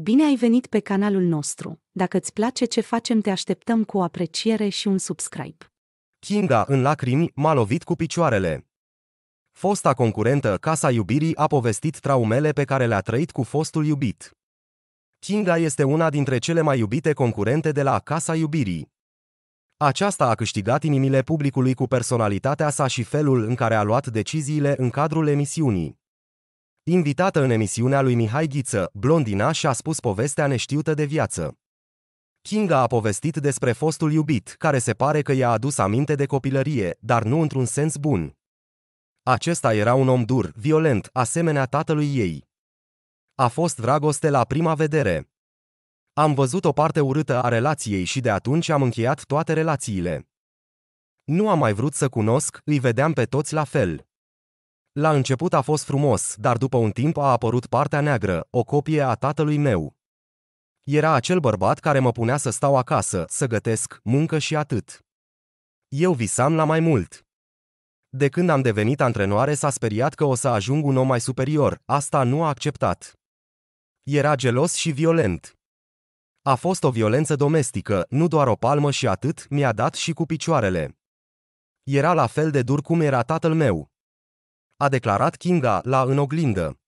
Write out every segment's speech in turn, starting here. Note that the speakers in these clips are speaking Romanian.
Bine ai venit pe canalul nostru. Dacă îți place ce facem, te așteptăm cu o apreciere și un subscribe. Kinga, în lacrimi, m-a lovit cu picioarele. Fosta concurentă Casa Iubirii a povestit traumele pe care le-a trăit cu fostul iubit. Kinga este una dintre cele mai iubite concurente de la Casa Iubirii. Aceasta a câștigat inimile publicului cu personalitatea sa și felul în care a luat deciziile în cadrul emisiunii. Invitată în emisiunea lui Mihai Ghiță, blondina și-a spus povestea neștiută de viață. Kinga a povestit despre fostul iubit, care se pare că i-a adus aminte de copilărie, dar nu într-un sens bun. Acesta era un om dur, violent, asemenea tatălui ei. A fost dragoste la prima vedere. Am văzut o parte urâtă a relației și de atunci am încheiat toate relațiile. Nu am mai vrut să cunosc, îi vedeam pe toți la fel. La început a fost frumos, dar după un timp a apărut partea neagră, o copie a tatălui meu. Era acel bărbat care mă punea să stau acasă, să gătesc, muncă și atât. Eu visam la mai mult. De când am devenit antrenoare s-a speriat că o să ajung un om mai superior, asta nu a acceptat. Era gelos și violent. A fost o violență domestică, nu doar o palmă și atât, mi-a dat și cu picioarele. Era la fel de dur cum era tatăl meu a declarat Kinga la în oglindă.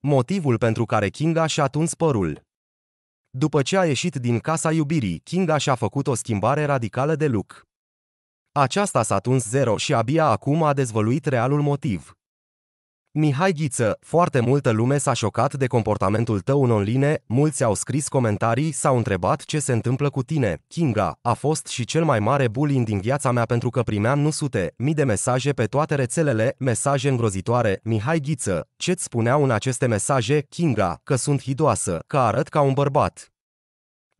Motivul pentru care Kinga și-a tuns părul. După ce a ieșit din casa iubirii, Kinga și-a făcut o schimbare radicală de look. Aceasta s-a tuns zero și abia acum a dezvăluit realul motiv. Mihai Ghiță, foarte multă lume s-a șocat de comportamentul tău în online, mulți au scris comentarii, s-au întrebat ce se întâmplă cu tine. Kinga, a fost și cel mai mare bullying din viața mea pentru că primeam nu sute, mii de mesaje pe toate rețelele, mesaje îngrozitoare. Mihai Ghiță, ce-ți spuneau în aceste mesaje, Kinga, că sunt hidoasă, că arăt ca un bărbat,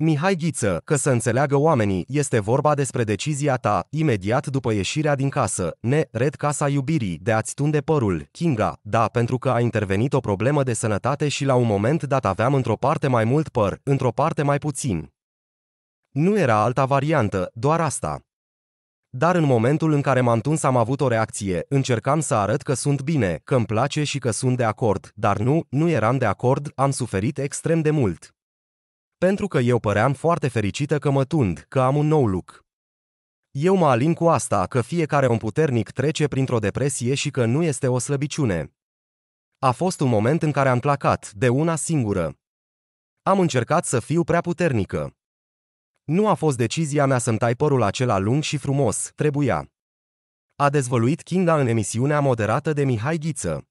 Mihai Ghiță, că să înțeleagă oamenii, este vorba despre decizia ta, imediat după ieșirea din casă, ne, red casa iubirii, de a-ți tunde părul, Kinga, da, pentru că a intervenit o problemă de sănătate și la un moment dat aveam într-o parte mai mult păr, într-o parte mai puțin. Nu era alta variantă, doar asta. Dar în momentul în care m-am tuns am avut o reacție, încercam să arăt că sunt bine, că îmi place și că sunt de acord, dar nu, nu eram de acord, am suferit extrem de mult pentru că eu păream foarte fericită că mă tund, că am un nou look. Eu mă alin cu asta că fiecare om puternic trece printr-o depresie și că nu este o slăbiciune. A fost un moment în care am placat, de una singură. Am încercat să fiu prea puternică. Nu a fost decizia mea să-mi tai părul acela lung și frumos, trebuia. A dezvăluit Kinga în emisiunea moderată de Mihai Ghiță.